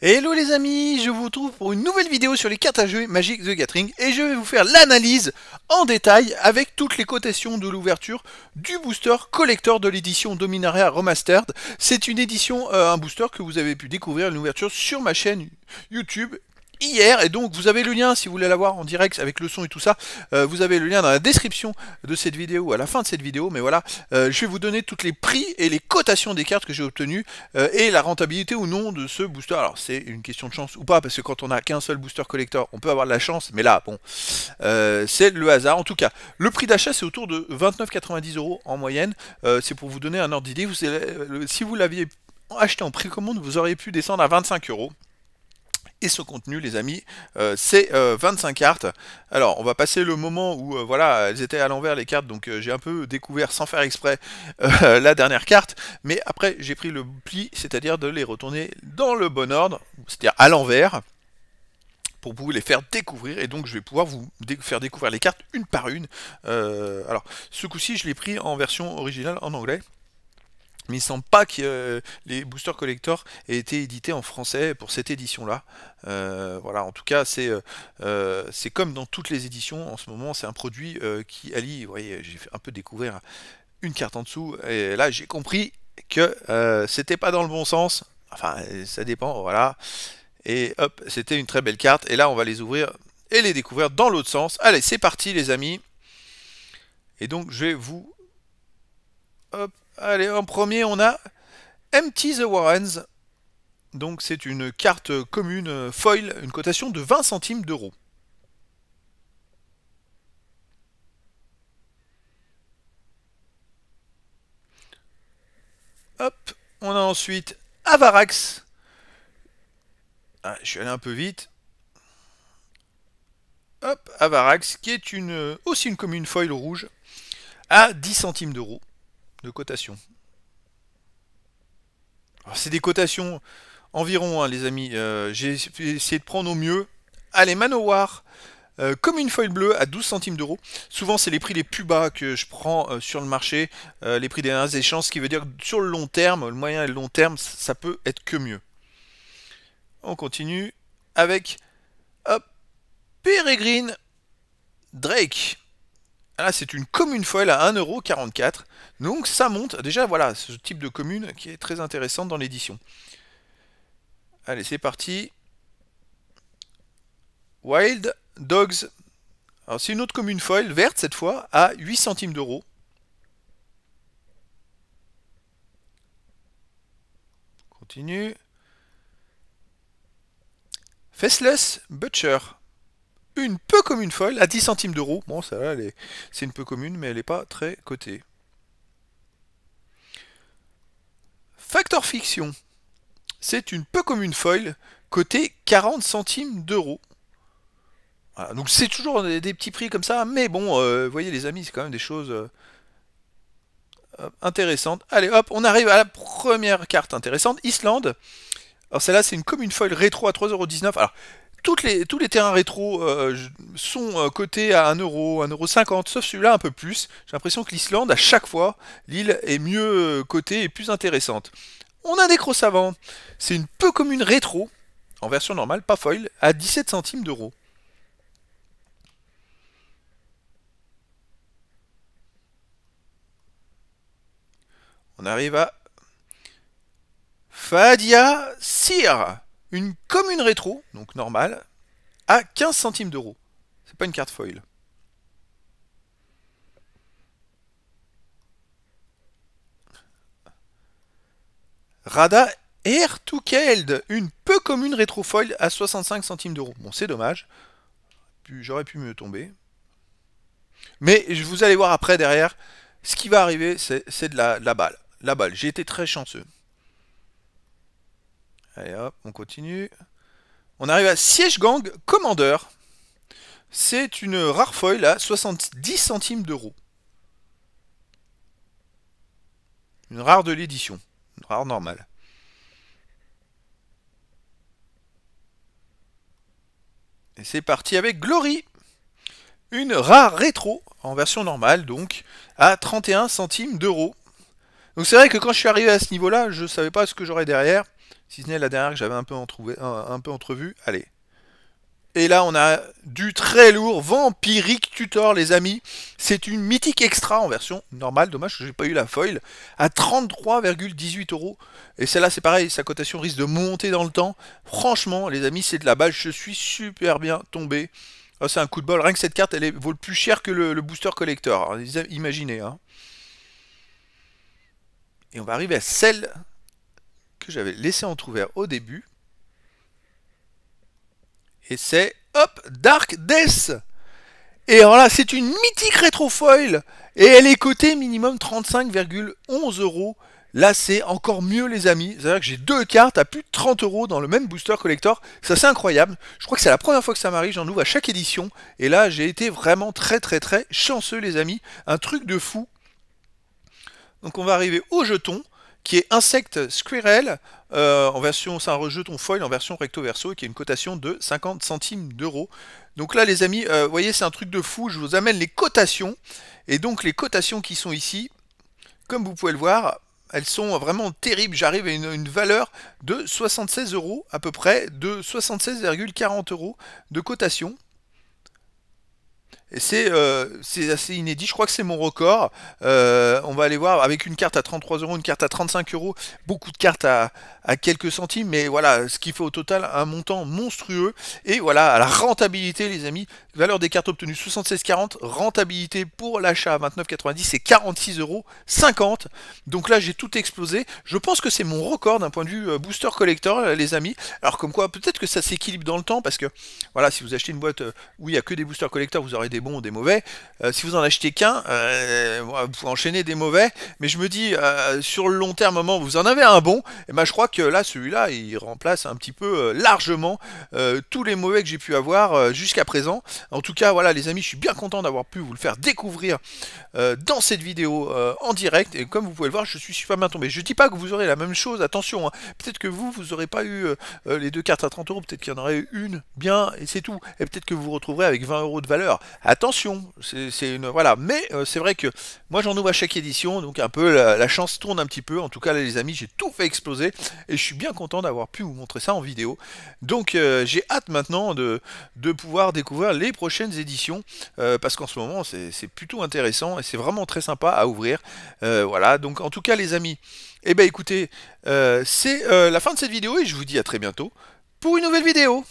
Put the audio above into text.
Hello les amis, je vous retrouve pour une nouvelle vidéo sur les cartes à jouer Magic the Gathering et je vais vous faire l'analyse en détail avec toutes les cotations de l'ouverture du booster collector de l'édition Dominaria Remastered. C'est une édition, euh, un booster que vous avez pu découvrir l'ouverture sur ma chaîne YouTube hier. Et donc, vous avez le lien, si vous voulez l'avoir en direct avec le son et tout ça, euh, vous avez le lien dans la description de cette vidéo, à la fin de cette vidéo. Mais voilà, euh, je vais vous donner tous les prix et les cotations des cartes que j'ai obtenues euh, et la rentabilité ou non de ce booster. Alors, c'est une question de chance ou pas, parce que quand on a qu'un seul booster collector, on peut avoir de la chance. Mais là, bon, c'est le hasard. En tout cas, le prix d'achat, c'est autour de 29,90 euros en moyenne. c'est pour vous donner un ordre d'idée. si vous l'aviez acheté en prix commande, vous auriez pu descendre à 25 euros et ce contenu, les amis, euh, c'est 25 euh, cartes. Alors, on va passer le moment où, euh, voilà, elles étaient à l'envers les cartes, donc j'ai un peu découvert sans faire exprès la dernière carte, mais après, j'ai pris le pli, c'est-à-dire de les retourner dans le bon ordre, c'est-à-dire à, l'envers, pour pouvoir les faire découvrir, et donc je vais pouvoir vous faire découvrir les cartes une par une. alors, ce coup-ci, je l'ai pris en version originale en anglais, mais il semble pas que euh, les Booster collector aient été édités en français pour cette édition là euh, voilà en tout cas euh, c'est comme dans toutes les éditions en ce moment c'est un produit qui allie vous voyez j'ai un peu découvert une carte en dessous et là j'ai compris que c'était pas dans le bon sens enfin ça dépend voilà et hop c'était une très belle carte et là on va les ouvrir et les découvrir dans l'autre sens allez c'est parti les amis et donc je vais vous hop Allez, en premier, on a Empty the Warrens. Donc c'est une carte commune euh, foil, une cotation de 20 centimes d'euros. Hop, on a ensuite Avarax. Ah, je suis allé un peu vite. Hop, Avarax, qui est une, euh, aussi une commune foil rouge, à 10 centimes d'euros cotation. C'est des cotations environ, hein, les amis. Euh, j'ai essayé de prendre au mieux. Allez, manoir euh, comme une feuille bleue à 12 centimes d'euros. Souvent, c'est les prix les plus bas que je prends euh, sur le marché, les prix des échanges, ce qui veut dire que sur le long terme, le moyen et le long terme, ça peut être que mieux. On continue avec hop, Peregrine Drake. Ah là, c'est une commune foil à 1,44€. Donc ça monte. Déjà, voilà, ce type de commune qui est très intéressant dans l'édition. Allez, c'est parti. Wild Dogs. Alors c'est une autre commune foil, verte cette fois, à 8 centimes d'euros. Continue. Faceless Butcher une peu commune foil à 10 centimes d'euros. Bon, celle-là, c'est une peu commune, mais elle n'est pas très cotée. Factor Fiction, c'est une peu commune foil cotée 40 centimes d'euros. Voilà, donc c'est toujours des, petits prix comme ça, mais bon, euh, vous voyez les amis, c'est quand même des choses euh, euh, intéressantes. Allez hop, on arrive à la première carte intéressante, Islande. Alors celle-là, c'est une commune foil rétro à 3,19€. Alors, tous les terrains rétro euh, sont euh, cotés à 1€, 1,50€, sauf celui-là un peu plus. J'ai l'impression que l'Islande, à chaque fois, l'île est mieux euh, cotée et plus intéressante. On a des crosses avant. C'est une peu commune rétro, en version normale, pas foil, à 17 centimes d'euros. On arrive à Fadia Sir une commune rétro, donc normale, à 15 centimes d'euros. C'est pas une carte foil. Rada Keld, une peu commune rétro foil à 65 centimes d'euros. Bon, c'est dommage. J'aurais pu me tomber. Mais vous allez voir après, derrière, ce qui va arriver, c'est de de la balle. La balle, j'ai été très chanceux. Allez hop, on continue. On arrive à Siège Gang Commandeur. C'est une rare foil à 70 centimes d'euros. Une rare de l'édition. Une rare normale. Et c'est parti avec Glory. Une rare rétro, en version normale donc, à 31 centimes d'euros. Donc c'est vrai que quand je suis arrivé à ce niveau-là, je ne savais pas ce que j'aurais derrière si ce n'est la dernière que j'avais un, peu entrevu, un peu entrevue. Allez. Et là, on a du très lourd vampirique Tutor, les amis. C'est une mythique extra en version normale. Dommage que j'ai pas eu la foil. À 33,18 euros. Et celle-là, c'est pareil. Sa cotation risque de monter dans le temps. Franchement, les amis, c'est de la balle. Je suis super bien tombé. Ah, c'est un coup de bol. Rien que cette carte, elle vaut le plus cher que le, booster collector. imaginez. Hein. Et on va arriver à celle j'avais laissé entrouvert au début. Et c'est, hop, Dark Death Et voilà là, c'est une mythique rétrofoil Et elle est cotée minimum 35,11 euros. Là, c'est encore mieux, les amis. cest à que j'ai deux cartes à plus de 30 euros dans le même booster collector. Ça, c'est incroyable. Je crois que c'est la première fois que ça m'arrive. J'en ouvre à chaque édition. Et là, j'ai été vraiment très, très, très chanceux, les amis. Un truc de fou. Donc, on va arriver au jeton qui est Insect Squirrel, euh, en version, c'est un rejeton foil en version recto verso, qui a une cotation de 50 centimes d'euros. Donc là, les amis, euh, vous voyez, c'est un truc de fou. Je vous amène les cotations. Et donc, les cotations qui sont ici, comme vous pouvez le voir, elles sont vraiment terribles. J'arrive à une, une, valeur de 76 euros à peu près, de 76,40 euros de cotation. Euh, c'est assez inédit, je crois que c'est mon record. Euh, on va aller voir avec une carte à 33 euros, une carte à 35 euros, beaucoup de cartes à, quelques centimes, mais voilà, ce qui fait au total un montant monstrueux. Et voilà, la rentabilité, les amis, valeur des cartes obtenues 76,40, rentabilité pour l'achat à 29,90, c'est 46,50 euros. Donc là, j'ai tout explosé. Je pense que c'est mon record d'un point de vue euh, booster collector, les amis. Alors, comme quoi, peut-être que ça s'équilibre dans le temps parce que voilà, si vous achetez une boîte où il n'y a que des boosters collector, vous aurez des bons ou des mauvais. Euh, si vous en achetez qu'un, euh, vous vous enchaîner des mauvais. Mais je me dis, euh, sur le long terme, moment vous en avez un bon, et eh ben je crois que là, celui-là, il remplace un petit peu largement tous les mauvais que j'ai pu avoir jusqu'à présent. En tout cas, voilà, les amis, je suis bien content d'avoir pu vous le faire découvrir dans cette vidéo en direct. Et comme vous pouvez le voir, je suis super bien tombé. Je dis pas que vous aurez la même chose, attention. Hein. Peut-être que vous, vous aurez pas eu les deux cartes à 30 euros. Peut-être qu'il y en aurait une bien, et c'est tout. Et peut-être que vous vous retrouverez avec 20 euros de valeur. Attention, c'est une voilà. Mais euh, c'est vrai que moi j'en ouvre à chaque édition, donc un peu la, chance tourne un petit peu. En tout cas, les amis, j'ai tout fait exploser et je suis bien content d'avoir pu vous montrer ça en vidéo. Donc euh, j'ai hâte maintenant de, de pouvoir découvrir les prochaines éditions euh, parce qu'en ce moment c'est plutôt intéressant et c'est vraiment très sympa à ouvrir. voilà. Donc en tout cas, les amis, eh ben écoutez, c'est la fin de cette vidéo et je vous dis à très bientôt pour une nouvelle vidéo.